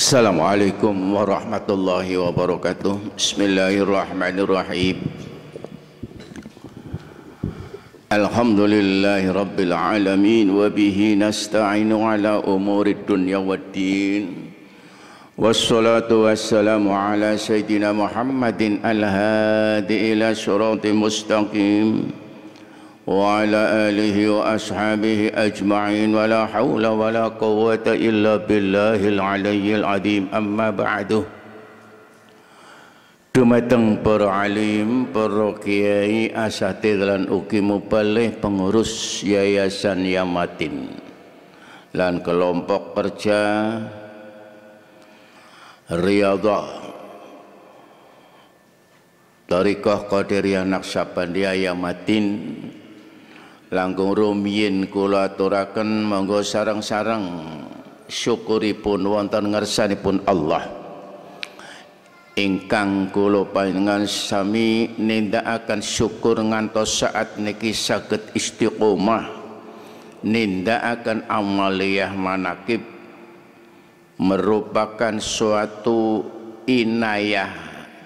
Assalamualaikum warahmatullahi wabarakatuh Bismillahirrahmanirrahim Alhamdulillahi rabbil alamin Wabihi nasta'inu ala umuri dunya waddin Wassalatu wassalamu ala Sayyidina Muhammadin Al-Hadi ila surati mustaqim وعلى آله وأصحابه أجمعين ولا حول ولا قوة إلا بالله العلي العظيم أما بعد Dumateng para alim, para kiai, asatid lan ugi mubalih pengurus Yayasan Yamatin lan kelompok kerja Riyadhah Tariqah Qadiriyah Naqsyabandiyah Yamatin langkung rumiyin kula aturaken monggo sarang-sarang syukuripun wonten ngersanipun Allah ingkang kula panjenengan sami nindakaken syukur ngantos saat niki saged istiqomah nindakaken amaliyah manakib merupakan suatu inayah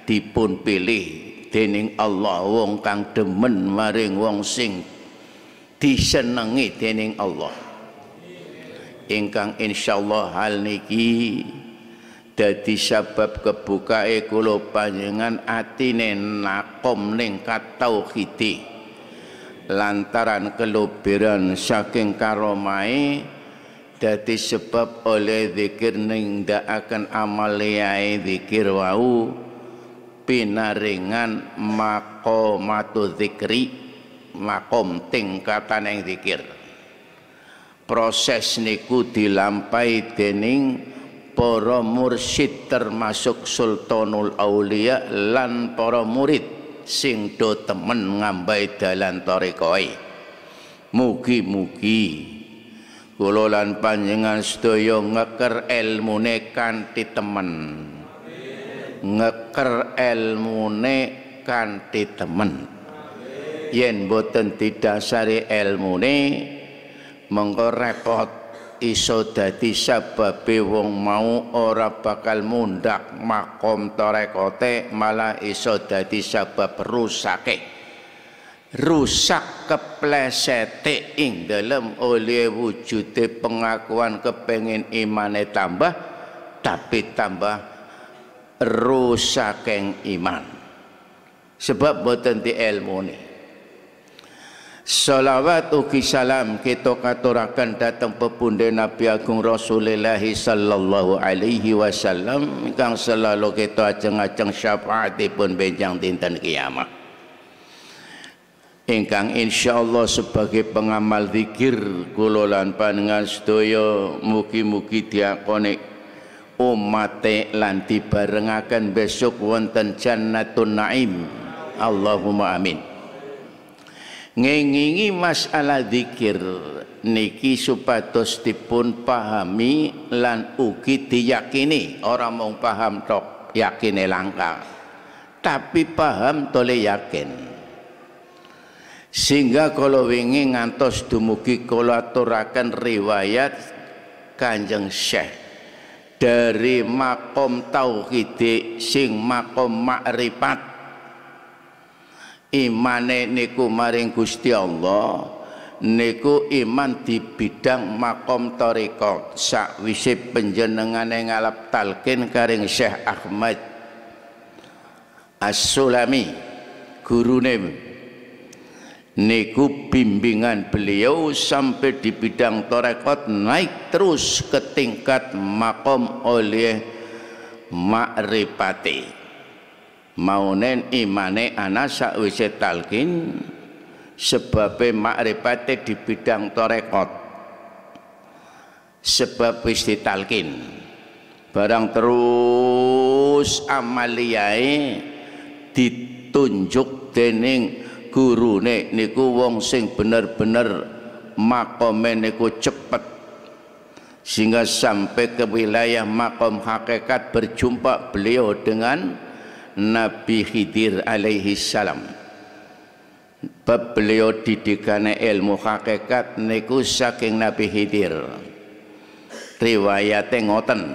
dipun pilih dening Allah wong kang demen maring wong sing disenengi dening Allah ingkang insyaallah hal niki dadi sebab kebukae kula panjenengan atine nakom ning katauhide lantaran kelubiran saking karomai dadi sebab oleh zikir ning akan amaliae zikir wau pinaringan maqamatu zikri makom tingkatan yang dikir proses niku dilampai dening para mursyid termasuk sultanul aulia lan para murid sing do temen ngambai dalan tarekoe mugi-mugi kula lan panjenengan sedaya ngeker ilmune kanthi temen ngeker ilmune kanthi temen yen boten didasari ilmune mengko repot iso dadi sebabe wong mau ora bakal mundak makom torekote, malah iso dadi sebab rusake rusak keplesete ing dalam oleh wujude pengakuan kepengin imane tambah tapi tambah rusak rusakeng iman sebab boten di nih. Salawat ugi salam kita katurakan datang pepunde Nabi Agung Rasulullah sallallahu alaihi wasallam kang selalu kita ajeng-ajeng syafaatipun benjang dinten kiamat. Ingkang insyaallah sebagai pengamal zikir kula lan panjenengan sedaya mugi-mugi diakoni umate lan dibarengaken besok wonten jannatun naim. Allahumma amin ngengingi masalah zikir niki supados dipun pahami lan ugi diyakini orang mung paham tok yakine langka tapi paham tole yakin sehingga kalau wingi ngantos dumugi kalau aturaken riwayat Kanjeng Syekh dari makom tauhid sing makom makrifat imane niku maring Gusti Allah niku iman di bidang makom torikot sakwise penjenengane ngalap talkin karing Syekh Ahmad As-Sulami gurune niku bimbingan beliau sampai di bidang torekot naik terus ke tingkat makom oleh makrifati maunen imane ana sakwise talqin sebabe makrifate di bidang torekot sebab wis ditalkin. barang terus amaliyai ditunjuk dening gurune niku wong sing bener-bener makome niku cepet sehingga sampai ke wilayah makom hakikat berjumpa beliau dengan Nabi Khidir alaihi salam bab beliau didikane ilmu hakikat niku saking Nabi Khidir riwayate ngoten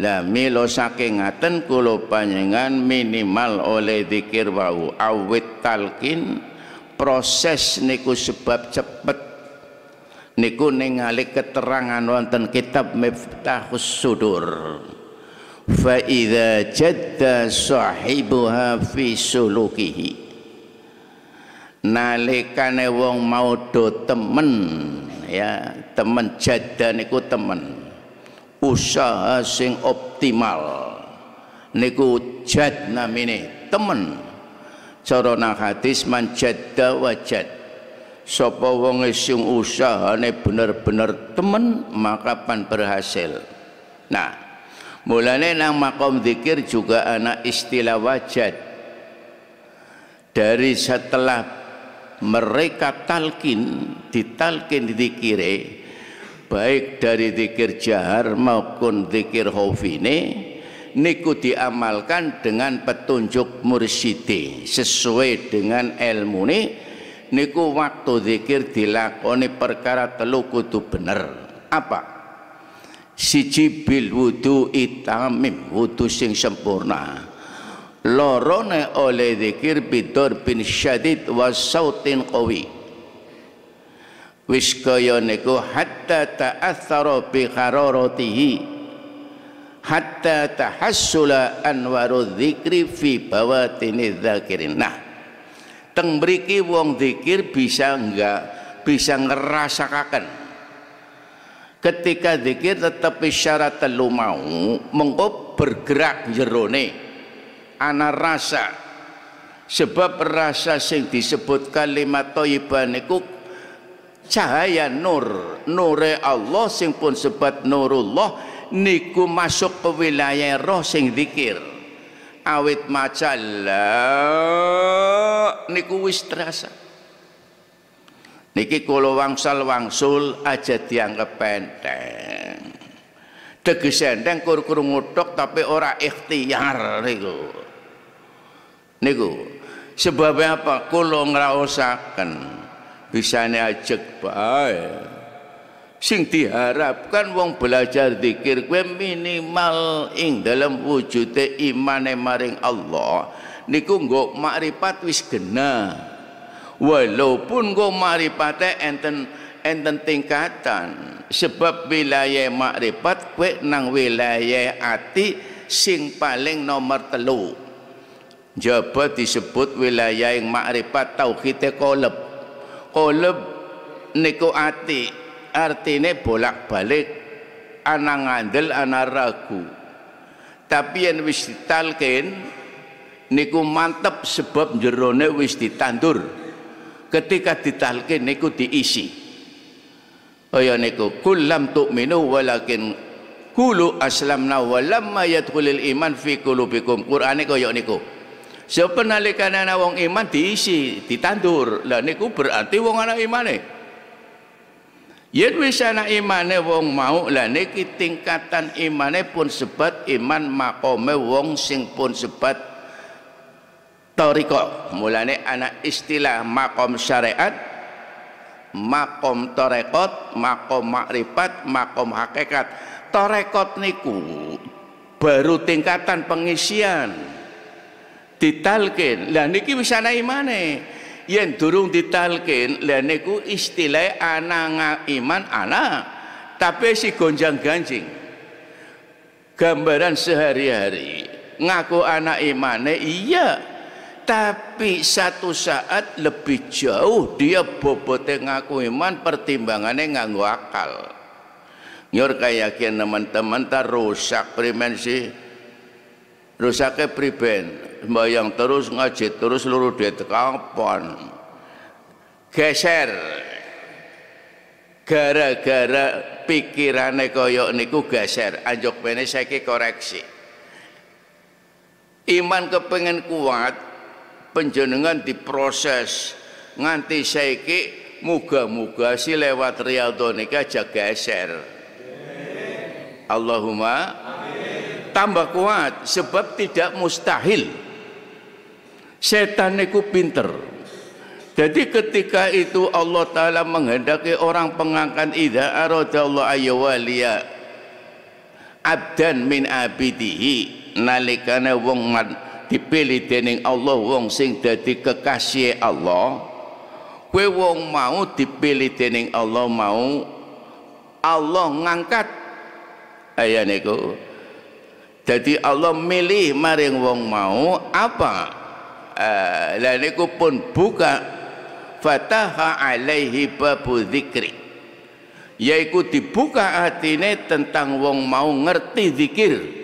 lah milo saking ngaten kula panjenengan minimal oleh zikir wau awit talqin proses niku sebab cepet niku ningali keterangan wonten kitab Miftahus Sudur fa idza jadda sahibuha fi sulukihi nalikane wong mau do temen ya temen jadda niku temen usaha sing optimal niku jad namine temen cara nang hadis man jadda wajad sapa wong sing usahane bener-bener temen maka pan berhasil nah Mulanya nang makom zikir juga anak istilah wajad. Dari setelah mereka talkin, ditalkin dikire, baik dari zikir jahar maupun zikir khofine, niku diamalkan dengan petunjuk mursidi sesuai dengan ilmu ini niku waktu zikir dilakoni perkara telu kudu bener apa siji bil wudu itamim wudu sing sempurna lorone oleh zikir bidor bin syadid wa sautin qawi wis kaya niku hatta ta'athara bi hararatihi hatta tahassula anwaru dzikri fi bawatini dzakirin nah teng mriki wong dzikir bisa enggak bisa ngerasakan ketika zikir tetapi syarat telu mau mengko bergerak jerone ana rasa sebab rasa sing disebut kalimat thayyibah niku cahaya nur nure Allah sing pun sebat nurullah niku masuk ke wilayah roh sing zikir awit maca la niku wis terasa Niki kula wangsal wangsul aja dianggap enteng. Tegese enteng kurung kur ngutuk tapi ora ikhtiar niku. Niku sebab apa? Kula ngraosaken bisane ajeg bae. Sing diharapkan wong belajar zikir kuwi minimal ing dalam wujude imane maring Allah niku nggo makrifat wis genah walaupun go maripate enten enten tingkatan sebab wilayah makrifat kue nang wilayah ati sing paling nomor telu Jabat disebut wilayah yang makrifat tauhid kolab kolab niku ati artine bolak-balik anang andel ana ragu tapi yang wis ditalken niku mantep sebab jerone wis ditandur ketika ditalkin niku diisi kaya niku kullam tu'minu walakin kulu aslamna walamma yadkhulul iman fi qulubikum niku kaya niku sepenalikan ana wong iman diisi ditandur lah niku berarti wong ana imane yen wis ana imane wong mau lah niki tingkatan imane pun sebat iman makome wong sing pun sebat toriko mulane anak istilah makom syariat makom torekot makom makrifat makom hakikat torekot niku baru tingkatan pengisian ditalkin lah niki bisa naik mana yang durung ditalkin lah niku istilah anak iman anak tapi si gonjang ganjing gambaran sehari-hari ngaku anak imane iya tapi satu saat lebih jauh dia bobote ngaku iman pertimbangannya nganggo akal nyur keyakinan teman-teman tak rusak primen sih rusaknya priben terus ngaji terus luruh dia kapan geser gara-gara pikirannya koyok niku geser anjok pene saya koreksi iman kepengen kuat penjenengan diproses nganti saiki muga-muga si lewat riyadhah nika jaga geser. Allahumma tambah kuat sebab tidak mustahil. Setan niku pinter. Jadi ketika itu Allah Ta'ala menghendaki orang pengangkat Ida aradallahu ayyawaliya abdan min abidihi nalikana wong man dipilih dening Allah wong sing dadi kekasih Allah kowe wong mau dipilih dening Allah mau Allah ngangkat ayan niku jadi Allah milih maring wong mau apa uh, niku pun buka fataha alaihi babu dzikri yaiku dibuka hatine tentang wong mau ngerti zikir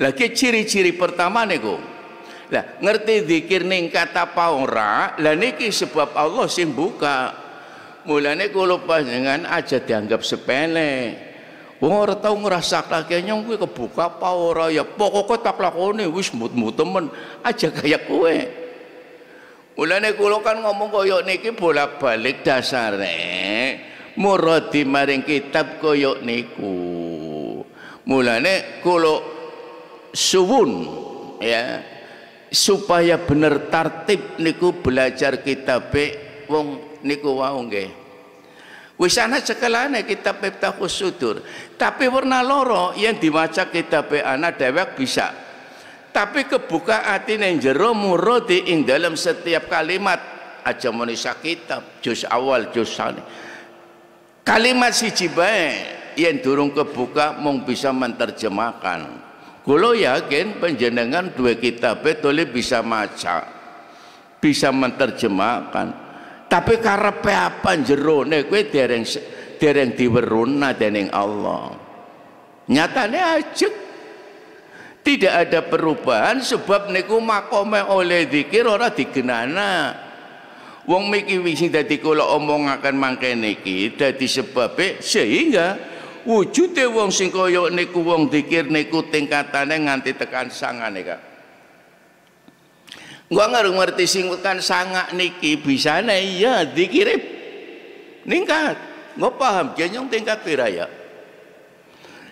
lagi ciri-ciri pertama niku. Lah ngerti zikir ning kata apa ora? Lah niki sebab Allah sing buka. Mulane kula panjenengan aja dianggap sepele. Wong ora tau ngrasakake nyong kuwi kebuka apa ora ya pokoke tak lakone wis mut-mut temen aja kaya kowe. Mulane kula kan ngomong kaya niki bolak-balik dasare muradi maring kitab kaya niku. Mulane kula suwun ya supaya bener tartib niku belajar kitab e, wong niku wau nggih Wisana cekelane kitab Miftahus Sudur. Tapi warna loro yang dimaca kitab e anak dewek bisa. Tapi kebuka hati yang jero murudi ing dalam setiap kalimat aja manusia kitab juz awal juz sani. Kalimat si bae yang durung kebuka mung bisa menterjemahkan Kulo yakin penjenengan dua kitab tulis bisa maca, bisa menterjemahkan. Tapi karena apa jerone kue dereng dereng diweruna dening Allah. Nyatanya aja tidak ada perubahan sebab niku makome oleh dikir ora digenana. Wong miki wis dadi kula akan mangkene iki dadi sebabe sehingga wujude wong sing kaya niku wong dikir niku tingkatane nganti tekan sangane Kak. Gua ngaruh ngerti sing tekan sanga niki bisane iya dikirim, ningkat. Gua paham jenyong tingkat piraya.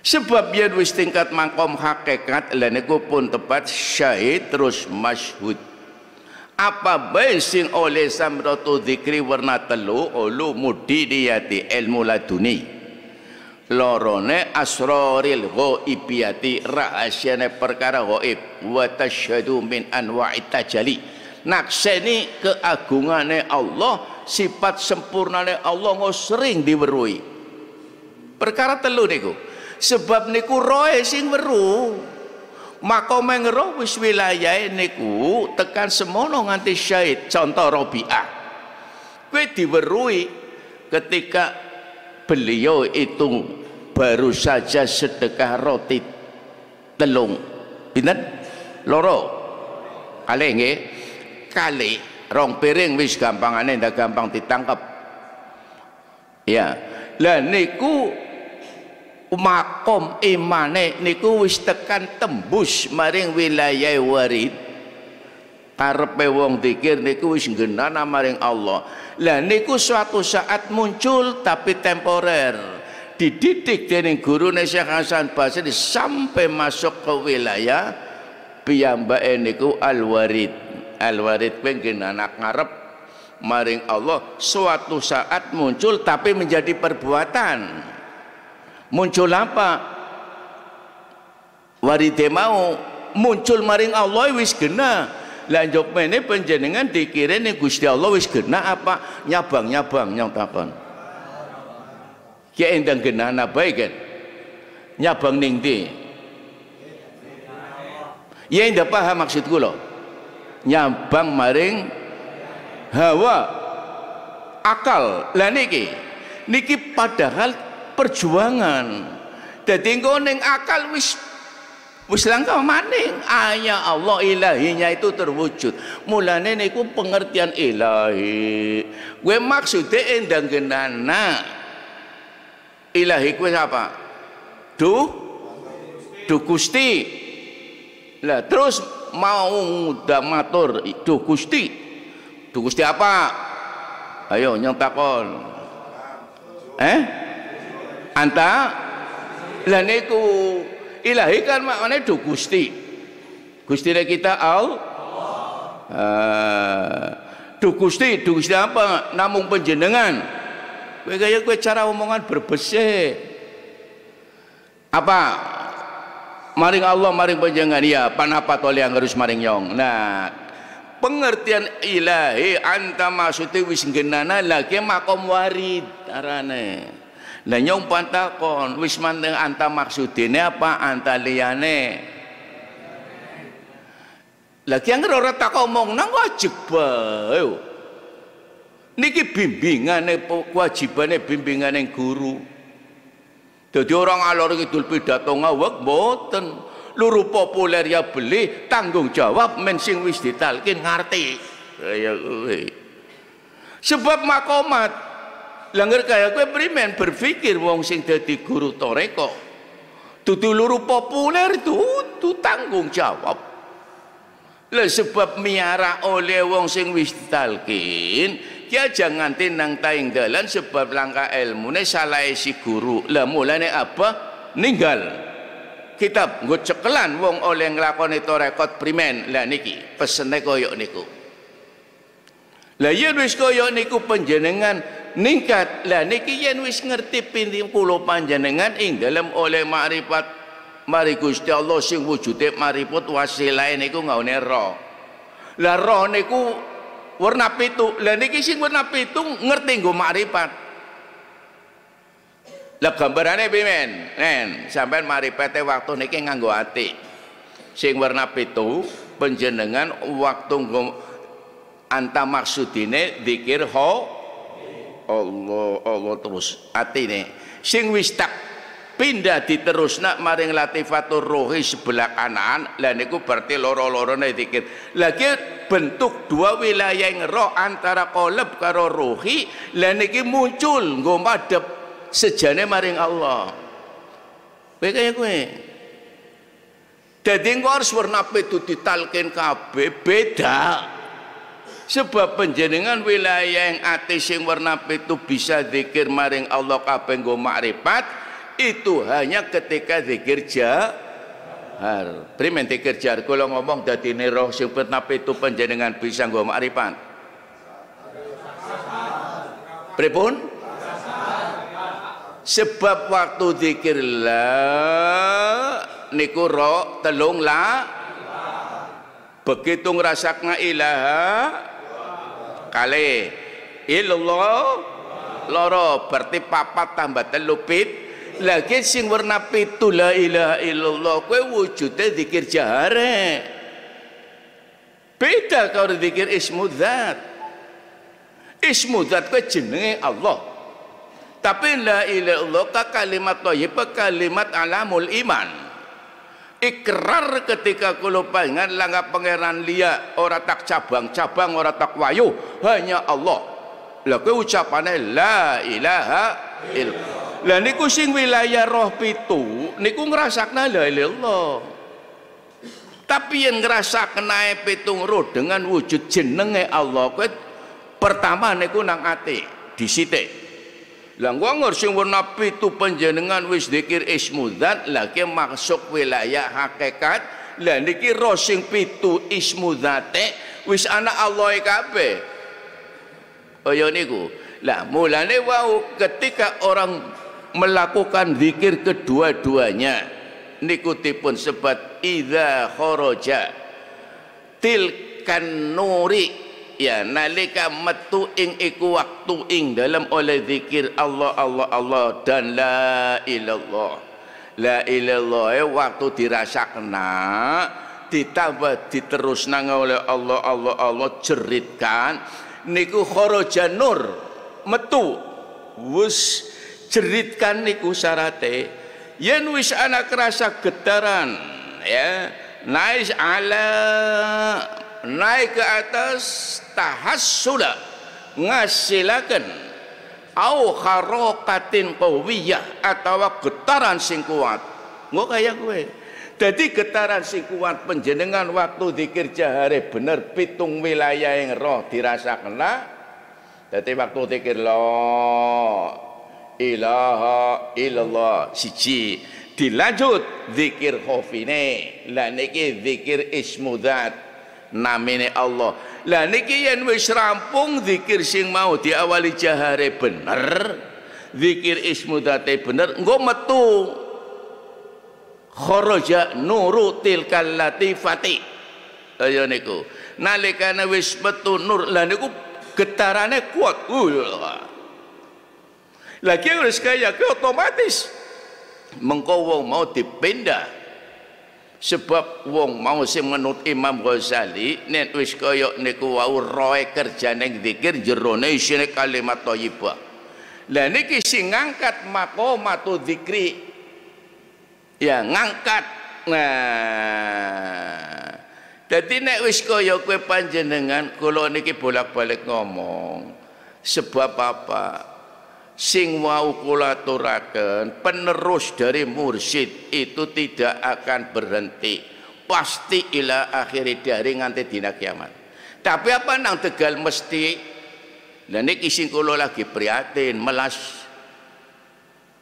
Sebab yen wis tingkat mangkom hakikat lan niku pun tepat syahid terus masyhud. apa bae sing oleh samratu dzikri warna telu ulu diati ilmu laduni lorone asroril ghaibiyati rahasiane perkara ghaib wa tasyhadu min anwa'i tajali nakseni keagungane Allah sifat sempurnane Allah ngo sering diwerui perkara telu niku sebab niku roe sing weru maka mengero wis wilayah niku tekan semono nganti syahid contoh Robi'ah kowe diwerui ketika beliau itu baru saja sedekah roti telung pinten loro kali nggih kali rong piring wis gampangane ndak gampang ditangkap ya lah niku makom imane niku wis tekan tembus maring wilayah warid karepe wong dikir niku wis ngenana maring Allah. Lah niku suatu saat muncul tapi temporer. Dididik dening guru Syekh Hasan Basri sampai masuk ke wilayah piyambake niku Al-Warid. Al-Warid kuwi anak karep maring Allah suatu saat muncul tapi menjadi perbuatan. Muncul apa? Warid mau muncul maring Allah wis genah lanjut mene penjenengan dikira nih Gusti Allah wis kena apa nyabang nyabang nyontakon kia endang kena apa kan nyabang ning ya enggak paham maksudku kula nyabang maring hawa akal lah niki niki padahal perjuangan jadi engko ning akal wis Wis langkah maning aya Allah ilahinya itu terwujud. Mulane niku pengertian ilahi. Gue maksude endang genana. Ilahi kuwi apa? Du Du Gusti. Lah terus mau muda matur Du Gusti. Du Gusti apa? Ayo nyong takon. Eh? Anta? Lah niku ilahi kan maknanya itu gusti gusti kita al uh, du gusti du gusti apa namung penjenengan kowe kaya kowe cara omongan berbesih apa maring Allah maring penjenengan ya panapa tole yang harus maring yong nah pengertian ilahi anta maksudnya wis genana lagi makom warid arane lah nyong pantakon, wis manteng anta maksudine apa anta liyane? Lagi yang ora tak omong nang wajib bae. Niki bimbingane kewajibane bimbingane guru. Jadi orang alor kidul pidato ngawek mboten. Luru populer ya beli tanggung jawab men sing wis ditalkin ngerti. Ya Sebab makomat Langgar kaya gue primen berpikir wong sing dadi guru toreko. Dudu luru populer dudu tanggung jawab. Lah sebab miara oleh wong sing wis ditalkin, ya jangan tinang taing dalan sebab langkah ilmune salah si guru. Lah mulane apa? Ninggal. Kitab gue cekelan wong oleh itu rekod primen. Lah niki pesene koyo niku. Lah ya wis kaya niku panjenengan ningkat lah niki yen wis ngerti pinting kula panjenengan ing dalam oleh makrifat mari Gusti Allah sing wujude mariput wasilahe niku ngaune roh. Lah roh niku warna pitu. Lah niki sing warna pitu ngerti nggo marifat. Lah gambarane piye men? Nen, sampean maripate waktu niki nganggo ati. Sing warna pitu penjenengan waktu nggo anta maksudine dikir ho Allah Allah terus ini. sing wis tak pindah diterusna maring latifatur ruhi sebelah kanan lah niku berarti loro-lorone dikit lagi bentuk dua wilayah yang roh antara kolab karo ruhi lah niki muncul nggo sejane maring Allah kowe kaya kowe dadi engko harus warna itu ditalkin kabeh beda sebab penjenengan wilayah yang atis yang warna itu bisa zikir maring Allah kabeh nggo makrifat itu hanya ketika zikir jahar primen zikir jahar kula ngomong dadi roh sing warna itu panjenengan bisa nggo makrifat pripun sebab waktu zikir la niku roh telung la begitu ngerasa ilaha kali ilallah loro berarti papat tambah telu lagi sing warna pitu la ilaha illallah kowe wujudnya zikir jahare beda karo zikir ismu zat ismu zat kowe jenenge Allah tapi la ilaha illallah ka kalimat thayyibah kalimat alamul iman ikrar ketika kula panjenengan langga pangeran Lia ora tak cabang-cabang ora tak wayu hanya Allah lah. Kau ucapannya la ilaha illallah lah niku sing wilayah roh pitu niku ngrasakna la ilallah tapi yang ngerasa kenae pitung roh dengan wujud jenenge Allah Kau pertama niku nang ati disithik lah ngongor sing warna pitu panjenengan wis dikir ismu lagi masuk wilayah hakikat. Lah niki roh sing pitu ismu wis anak Allah e kabeh. Kaya oh, niku. Lah mulane wau ketika orang melakukan zikir kedua-duanya niku tipun sebat idza kharaja tilkan nuri ya nalika metu ing iku waktu ing dalam oleh zikir Allah Allah Allah dan la ilallah la ilallah ya waktu dirasakna ditambah diterusna oleh Allah Allah Allah ceritkan niku kharaja nur metu wis ceritkan niku sarate yen wis anak kerasa getaran ya nais ala naik ke atas tahassula ngasilakan au kharaqatin qawiyah atau getaran sing kuat nggak kayak gue. jadi getaran sing kuat penjenengan waktu dikir jahari bener pitung wilayah yang roh dirasakan jadi waktu dikir lo ilaha illallah siji dilanjut zikir khofine lan iki zikir ismudzat namine Allah. Lah niki yen wis rampung zikir sing mau diawali jahare bener, zikir ismudate bener, engko metu kharaja nuru tilkal latifati. Kaya niku. Nalikane wis metu nur, lah niku getarane kuat. Uh. Ya Lagi harus kaya otomatis mengko wong mau dipindah sebab wong mau sing menurut Imam Ghazali nek wis kaya niku wau roe kerjane zikir jerone isine kalimat thayyibah lah niki sing ngangkat maqamatu zikri ya ngangkat nah Jadi nek wis kaya kowe panjenengan kula niki bolak-balik ngomong. Sebab apa? sing wau kula turaken penerus dari mursyid itu tidak akan berhenti pasti ila akhiri dari nganti dina kiamat tapi apa nang tegal mesti dan nah, ini sing kula lagi prihatin melas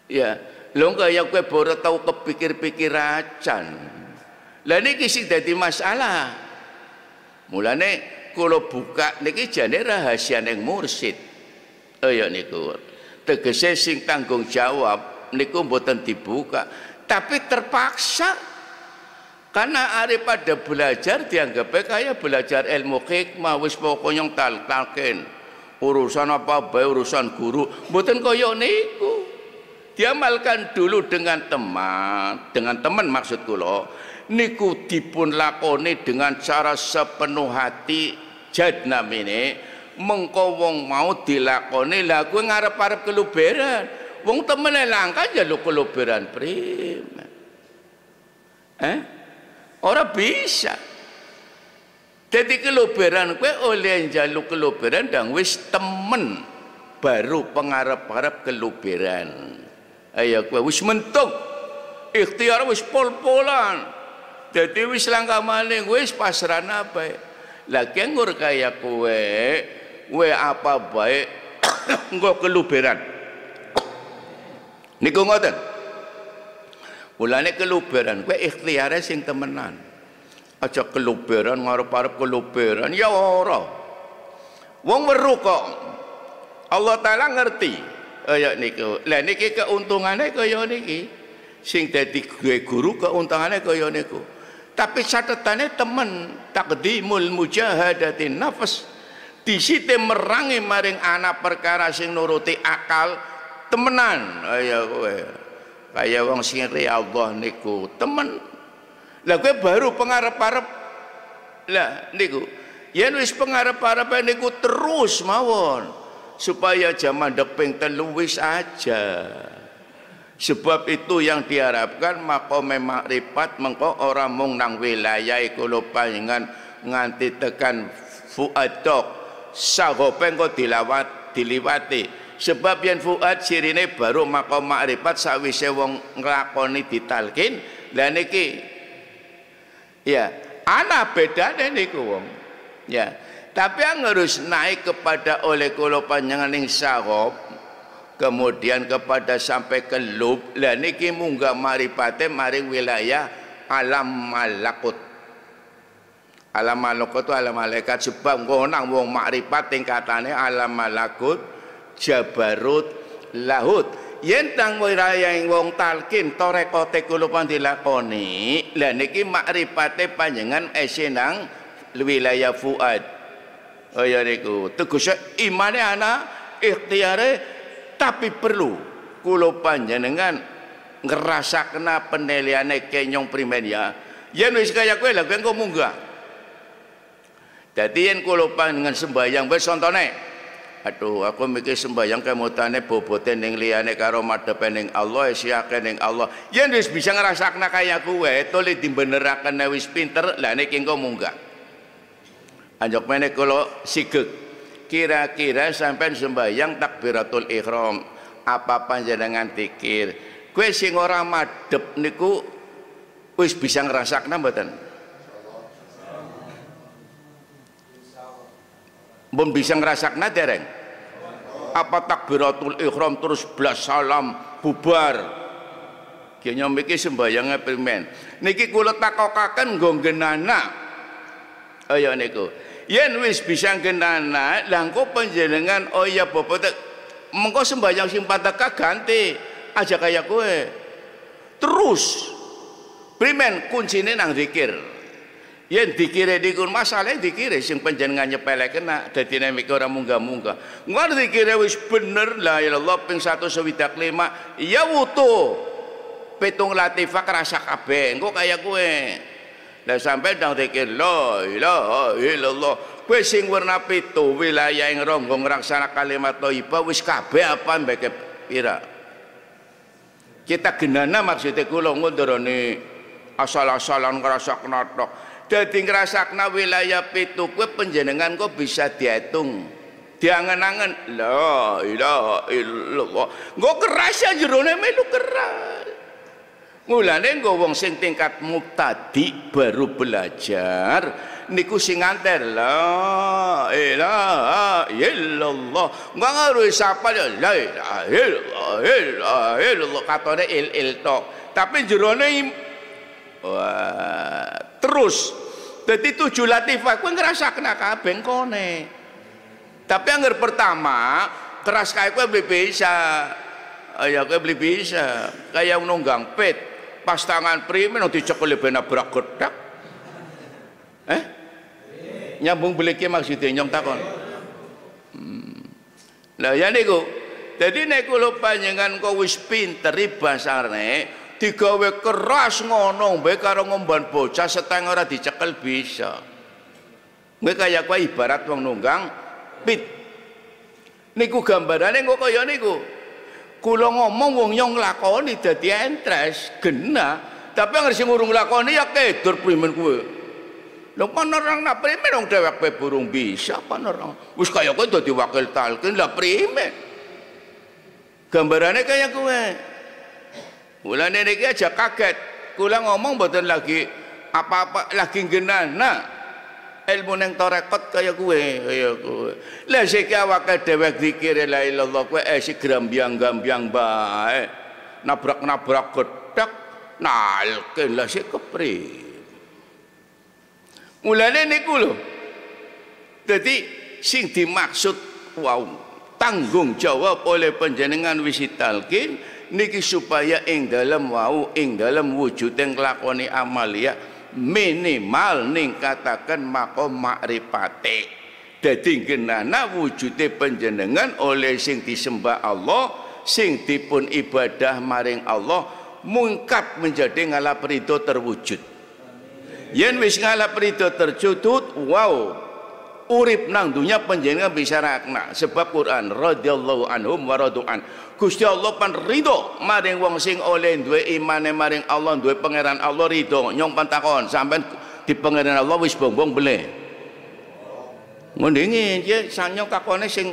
ya lho kaya kowe baru tau kepikir-pikir racan, lah niki sing dadi masalah mulane kula buka niki jane rahasia ning mursyid ya niku tegese sing tanggung jawab niku mboten dibuka tapi terpaksa karena hari pada belajar dianggap kaya belajar ilmu hikmah wis pokoknya tal talken urusan apa baik urusan guru mboten kaya niku diamalkan dulu dengan teman dengan teman maksud kula niku dipun lakoni dengan cara sepenuh hati jad ini mengko wong mau dilakoni lah kowe ngarep-arep keluberan wong temene langka ya lu keluberan prima eh ora bisa jadi keluberan kue oleh jaluk keluberan dan wis temen baru pengarap-arap keluberan ayo kue wis mentok ikhtiar wis pol-polan jadi wis langkah maling wis pasrah apa e? lagi ngur kaya kue we apa baik engko keluberan niku ngoten Mulane keluberan kowe ikhtiare sing temenan. Aja keluberan ngarep-arep keluberan ya ora. Wong weruh kok. Allah taala ngerti. Kaya niku. Lah niki keuntungane kaya niki. Sing dadi guru keuntungane kaya niku. Tapi catatannya temen takdimul mujahadatin nafas disite merangi maring anak perkara sing nuruti akal temenan kaya kowe kaya wong sing ya Allah niku temen lah kowe baru pengarep-arep lah niku yen wis pengarep-arep niku terus mawon supaya zaman deping teluwis aja Sebab itu yang diharapkan memang makrifat mengko orang mung nang wilayah kula panjenengan nganti tekan fuadok sagope kok dilawat diliwati sebab yang fuad sirine baru makom makrifat sawise wong nglakoni ditalkin lan niki ya ana bedane niku wong ya tapi yang harus naik kepada oleh kula yang aning sahab kemudian kepada sampai ke lub lan niki munggah maripate maring wilayah alam malakut alam malakut alam malaikat sebab engko nang wong makrifat tingkatane alam malakut jabarut lahut yen tang raya yang wong talkin torekote kulupan dilakoni lah niki makrifate panjenengan esenang wilayah fuad oh ya niku tegese imane ana ikhtiare tapi perlu kula panjenengan ngerasa kena penilaiannya kenyong primen ya yen wis kaya kowe lha kowe munggah Dadi yen kulupan dengan sembahyang wes contohnya, Aduh, aku mikir sembahyang mutane bobote yang liane karo madhepe yang Allah, siakan yang Allah. yang wis bisa ngrasakna kaya kowe, tole benerakan wis pinter, lah nek engko munggah. Anjok meneh kula sigeg. Kira-kira sampai sembahyang takbiratul ikhram, apa panjenengan tikir. Kowe sing ora madep niku wis bisa ngrasakna mboten? Mbom bisa ngerasakna dereng. Apa takbiratul ikhram terus belas salam bubar. Kayaknya miki sembayangnya permen. Niki kula takokaken nggo genana. Ayo niku. Yen wis bisa genana, langko panjenengan oh ya bapak mengko sembayang sing pateka ganti aja kaya kowe. Terus primen kuncine nang zikir. Yen dikire dikun masalah dikire sing panjenengan nyepele kena dadi nek ora munggah-munggah. Ngono dikire wis bener la ilallah ping 125 ya wutu. Pitung latifah kerasa kabeh engko kaya kowe. dan sampe ndang dikir la ilaha illallah. Kowe sing warna pitu wilayah yang ronggong raksana kalimat thayyibah wis kabe apa mbeke pira. Kita genana maksudnya ngundur ngundurane asal-asalan kerasa kenotok. Dadi ngerasakna wilayah pitu kuwi penjenengan kok bisa dihitung. Diangen-angen la ilaha illallah. Engko keras ya jerone melu keras. Mulane nggo wong sing tingkat mubtadi baru belajar niku sing nganter la ilaha illallah. Enggak ngaruh sapa ya la ilaha illallah. Illallah katone il il tok. Tapi jerone wah terus jadi tujuh latifah aku ngerasa kena kabeng kone tapi yang pertama teras kaya kue beli bisa eh, ya kue beli bisa kayak nunggang pet pas tangan primen nanti oh, cekol lebih nabrak gedak eh nyambung beli maksudnya nyong takon hmm. nah ya niku jadi nek lupa jangan kau wis pinter basarne digawe keras ngono mbek karo ngomban bocah seteng ora dicekel bisa kowe kaya kowe ibarat wong nunggang pit niku gambarane kok kaya niku kula ngomong wong yo nglakoni dadi entres genah tapi ngersi ngurung lakoni ya kedur primen kowe lho kan orang nak primen wong dhewek burung bisa kan orang wis kaya kowe dadi wakil talkin lah primen gambarane kaya kowe Kula niki aja kaget. Kula ngomong mboten lagi apa-apa lagi genan. Nah, ilmu neng torekot kaya kue kaya kue Lah sik awake dhewe zikir la ilallah kuwe eh sik grambyang-gambyang bae. Nabrak-nabrak gedhek nalken lah sik kepri. Mulane niku lho. tadi sing dimaksud wow, tanggung jawab oleh penjenengan wisitalkin niki supaya ing dalam wau ing dalam wujud yang lakoni amalia minimal katakan makom makrifate dadi kenana wujudnya panjenengan oleh sing disembah Allah sing dipun ibadah maring Allah mungkap menjadi ngalap rido terwujud yen wis ngalap rido terwujud wow urip nang dunia panjenengan bisa rakna sebab Quran radhiyallahu anhum wa radu'an Gusti Allah pan ridho maring wong sing oleh duwe imane maring Allah duwe pangeran Allah ridho nyong pantakon sampean di pangeran Allah wis bongbong bele mendingin ya sanyo kakone sing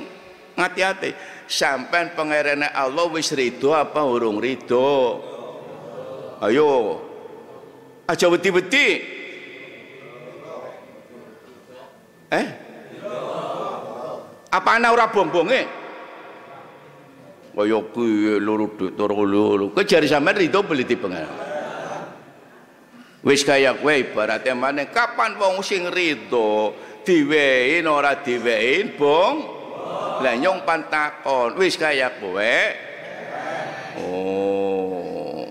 ngati hati sampean pangeran Allah wis ridho apa urung ridho ayo aja beti beti, eh apa ana ora bongbonge eh? kaya kuwi loro loro loro kejar sampean rido beli di pengen wis kaya kowe ibarate maneh kapan wong sing rido diwein ora diwein bong lah nyong pantakon wis kaya kowe oh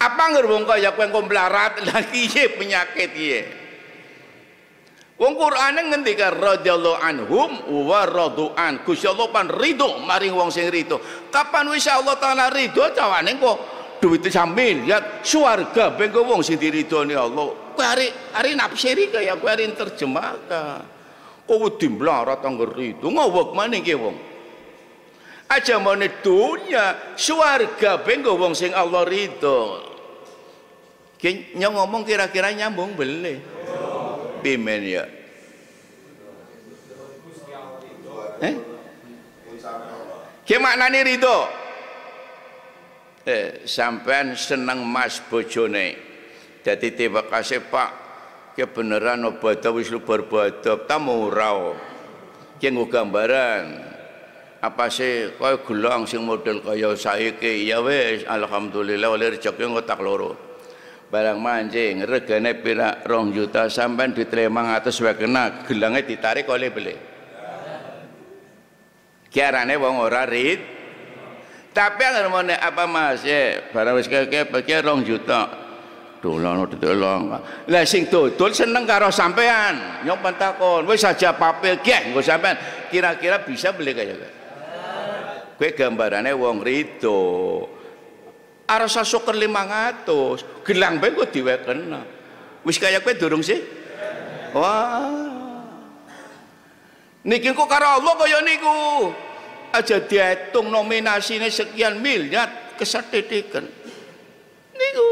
apa ngger wong kaya kowe kumplarat lagi penyakit iki Wong Qur'ane ngendika radhiyallahu anhum wa radu'an. Gusti Allah pan ridho maring wong sing ridho. Kapan wis Allah taala ridho cawane kok duwite sampean ya, lihat swarga bengko wong sing diridhoni Allah. Kowe hari hari nafsiri kaya hari ari kok Kowe dimlarat angger ridho ngawak maning ki wong. aja mone dunya swarga benggo wong sing Allah ridho ki ngomong kira-kira nyambung beli Rabbi ya? Eh? Ke nih ridho? Eh, sampean seneng mas bojone. Jadi tiba kasih Pak, ke beneran obat wis lubar badap Tamu rau. Ki gambaran. Apa sih kau gelang sing model kaya ke? ya wes, alhamdulillah oleh rezeki tak loro barang mancing regane pira rong juta sampai duit atas wae kena gelangnya ditarik oleh beli kiarane wong ora rit tapi yang mau apa mas ya barang wis keke pakai rong juta dolan ditolong lah sing dodol seneng karo sampean nyong pentakon wis saja papel gek nggo sampean kira-kira bisa beli kaya kowe gambarane wong rido Arsa syukur 500. Gelang bae kok diwekena. Wis kayak gue durung sih? Wah. Niki kok karo Allah kaya niku. Aja dihitung nominasinya sekian miliar kesetitikan. Niku.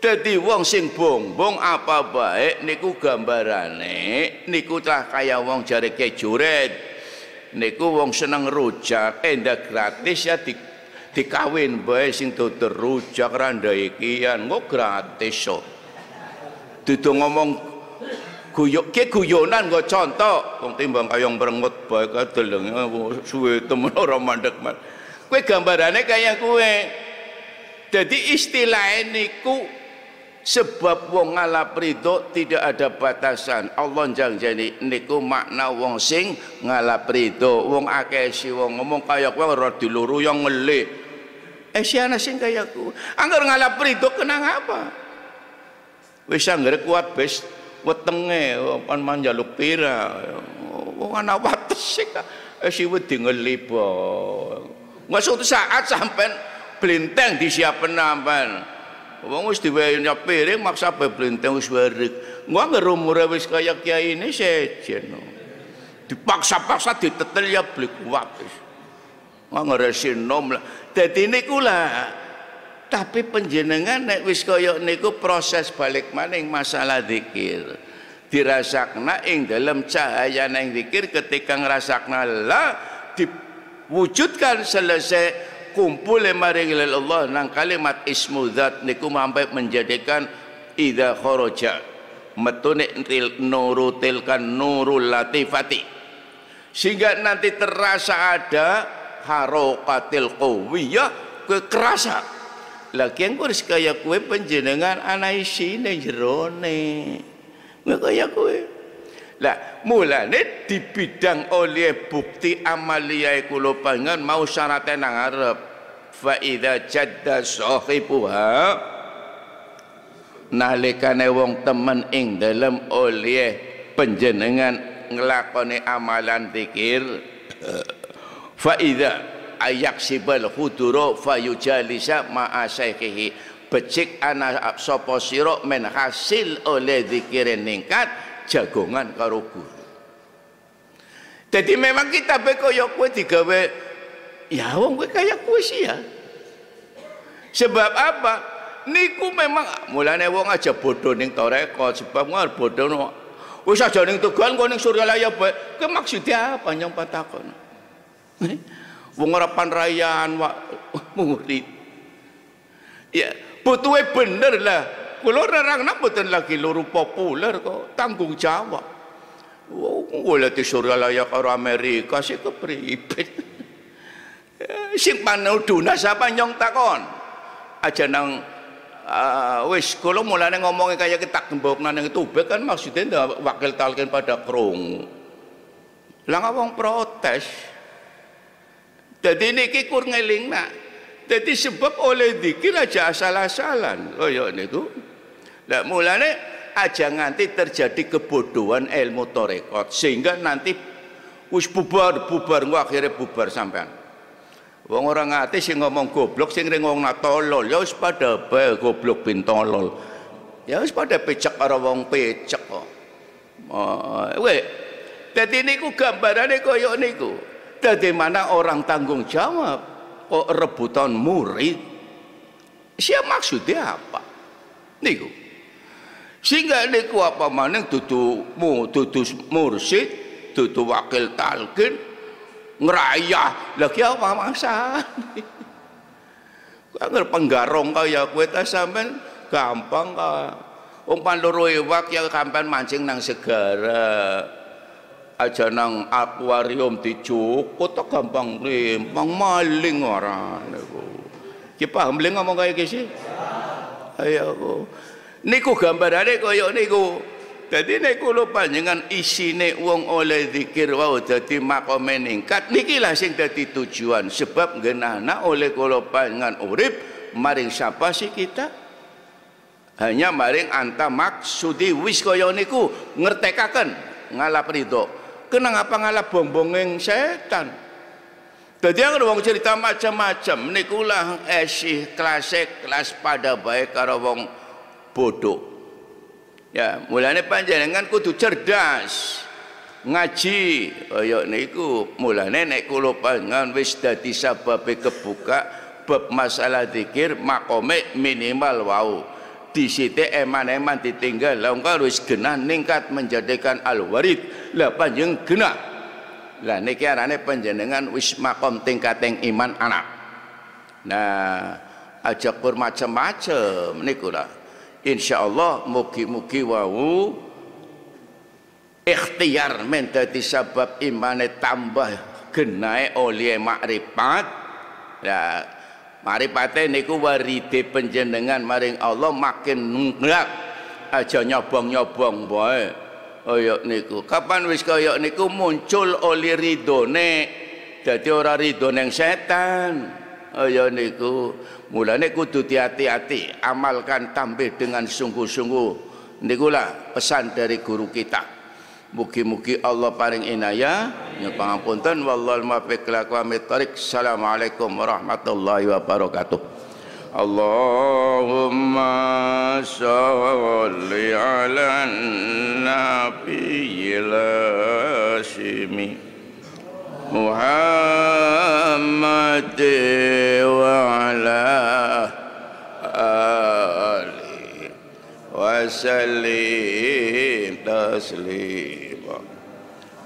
jadi wong sing bong bong apa baik niku gambarane niku cah kaya wong jare kejuret. Niku wong seneng rujak, endah gratis ya di dikawin bae sing dodor rujak randai kian ya, engko gratis kok. Dudu ngomong guyuk ke guyonan nggo contoh wong timbang kayong merengut bae kadeleng eh, suwe temen ora mandek man. Kowe gambarane kaya kowe. Jadi istilah ku sebab wong ngalap rido tidak ada batasan Allah janjani niku makna wong sing ngalap rido. wong akeh si wong ngomong kaya kowe ora diluru yang ngelih Esyana eh, sing kaya ku. Angger ngalap pridok kenang apa? Wis angger kuat wis wetenge oh, pan manjaluk pira. Oh, wong ana wates sik eh, si wedi ngelibo. Nggak saat sampean blinteng disiapen sampean. Wong wis diwehi piring maksa bae blinteng wis werik. Engko angger umure wis kaya kiai ini sejen. Oh. Dipaksa-paksa ditetel ya blik wapis ngresi nom lah. Dadi niku lah. Tapi penjenengan nek wis kaya niku proses balik maning masalah zikir. Dirasakna ing dalam cahaya nang zikir ketika ngrasakna la diwujudkan selesai kumpul maring Allah nang kalimat ismu zat niku sampai menjadikan idza kharaja metune nurutilkan nurul latifati sehingga nanti terasa ada harokatil qawiyah kekerasa lagian kue kaya kue penjenengan anak isine jerone kaya kue lah mulane di bidang oleh bukti amaliai kula pangan mau syaratnya nang arep fa idza jadda sahibuha nalikane wong temen ing dalam oleh penjenengan ngelakoni amalan zikir faida ayak sibal huduro ma ma'asaikihi becik ana sapa sira men hasil oleh zikire ningkat jagongan karo guru jadi memang kita beko kaya kowe digawe ya wong kowe kaya kowe sih ya sebab apa niku memang mulane wong aja bodoh ning toreko sebab wong bodoh no. wis aja ning tugal kok ning surya laya bae maksudnya apa nyong patakon Wong ora panrayan wak murid. Ya, butuhe bener lah. Kula rarangna ten lagi luru populer kok, tanggung jawab. Wong oleh di surga layak karo Amerika sih kepripit. Eh, sing panuduna sapa nyong takon aja nang uh, wis kula mulane ngomongnya kaya kita gembokna nang tubek kan maksudnya wakil talkin pada krungu lah wong protes jadi ini kur ngeling nak. Jadi sebab oleh dikir aja asal-asalan. Oh ya niku. Lah mulane aja nganti terjadi kebodohan ilmu torekot sehingga nanti wis bubar bubar gua akhirnya bubar sampean. Wong orang ngati sing ngomong goblok sing ring wong tolol ya wis pada bae goblok pintolol, Ya wis pada pecek karo wong pecek kok. Oh, we. Dadi niku gambarane kaya niku dari mana orang tanggung jawab kok rebutan murid siapa maksudnya apa niku sehingga niku apa maning dudu mu dudu mursid tutu wakil talqin ngerayah lagi apa mangsa Angger penggarong kaya kue tas sampai gampang kah? umpan pan loro yang ya mancing nang segara aja nang akuarium dicukut tak gampang lempang maling orang niku. Ki paham beli ngomong kaya kisi? Ayo aku. Niku gambarane kaya niku. Jadi niku lho isi nih uang oleh dikir wau jadi makome meningkat. niki lah sing dadi tujuan sebab genana oleh kula panjenengan urip maring sapa sih kita? hanya maring anta maksudi wis koyo niku ngertekaken ngalap ridho kena ngapa ngalah bombongeng setan jadi yang wong cerita macam-macam nikulah esih klasik kelas pada baik karo wong bodoh ya mulane panjenengan kudu cerdas ngaji kaya niku mulane nek kula panjenengan wis dadi sababe kebuka bab masalah zikir makome minimal wau wow di disite eman-eman ditinggal lah harus wis genah ningkat menjadikan al-warid lah panjang genah lah niki arane panjenengan wis makom tingkating iman anak nah aja kur macam-macam niku lah insyaallah mugi-mugi wau ikhtiar mendati dadi sebab imane tambah genai oleh makrifat lah Mari maripate niku waride penjenengan maring Allah makin nunggak aja nyobong-nyobong wae kaya niku kapan wis kaya niku muncul oleh ridone dadi ora ridone yang setan kaya niku mulane kudu hati-hati amalkan tampil dengan sungguh-sungguh nikulah pesan dari guru kita Mugi-mugi Allah paling inaya yang pangapunten wallahul muwaffiq ila aqwamit thariq. Assalamualaikum warahmatullahi wabarakatuh. Allahumma sholli ala nabiyil hashimi Muhammad wa ala ali wa sallim taslim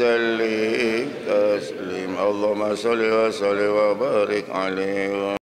وسلم تسليما اللهم صل وسلم وبارك عليه